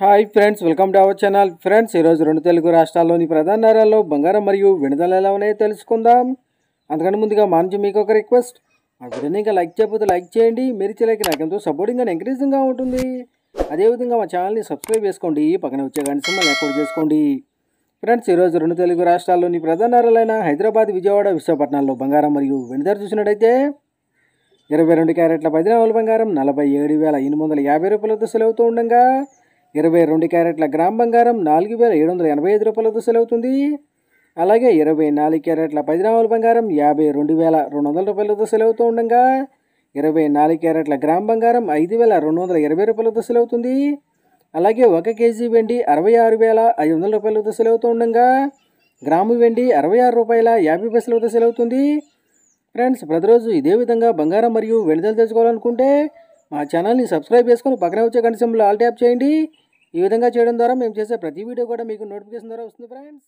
hi friends welcome to our channel friends ఈరోజు రెండు తెలుగు రాష్ట్రాల్లోని ప్రధాన నగరాల్లో బంగారం మరియు విడుదల ఎలా ఉన్నాయో తెలుసుకుందాం అందుకని ముందుగా మా నుంచి మీకు ఒక రిక్వెస్ట్ ఆ వీడియోని ఇంకా లైక్ చేయకపోతే లైక్ చేయండి మీరు లైక్ నాకు ఎంతో సపోర్టింగ్ అని ఎంకరేజింగ్గా ఉంటుంది అదేవిధంగా మా ఛానల్ని సబ్స్క్రైబ్ చేసుకోండి పక్కన వచ్చే కానీ సినిమా అకౌంట్ చేసుకోండి ఫ్రెండ్స్ ఈరోజు రెండు తెలుగు రాష్ట్రాల్లోని ప్రధాన నగరాలైన హైదరాబాద్ విజయవాడ విశాఖపట్నాల్లో బంగారం మరియు విడుదల చూసినట్టయితే ఇరవై రెండు క్యారెట్ల పది బంగారం నలభై ఏడు వేల ఎనిమిది వందల యాభై రూపాయలతో సెలవుతూ ఉండగా ఇరవై రెండు క్యారెట్ల గ్రామ్ బంగారం నాలుగు వేల ఏడు వందల ఎనభై ఐదు రూపాయలతో సెలవుతుంది అలాగే ఇరవై నాలుగు క్యారెట్ల పది గ్రాముల బంగారం యాభై రెండు వేల రెండు వందల రూపాయలతో సెలవుతూ ఉండగా ఇరవై నాలుగు క్యారెట్ల గ్రామ్ బంగారం ఐదు వేల రెండు వందల ఇరవై రూపాయలతో సెలవుతుంది అలాగే ఒక కేజీ వెండి అరవై ఆరు వేల ఐదు వందల రూపాయలతో సెలవుతూ ఉండగా గ్రాము వెండి అరవై ఆరు రూపాయల యాభై పైసలతో సెలవుతుంది ఫ్రెండ్స్ ప్రతిరోజు ఇదే విధంగా బంగారం మరియు వెనుదలు తెలుసుకోవాలనుకుంటే మా ఛానల్ని సబ్స్క్రైబ్ చేసుకొని పక్కన వచ్చే గంట ఆల్ ట్యాప్ చేయండి ఈ విధంగా చేయడం ద్వారా మేము చేసే ప్రతి వీడియో కూడా మీకు నోటిఫికేషన్ ద్వారా వస్తుంది ఫ్రెండ్స్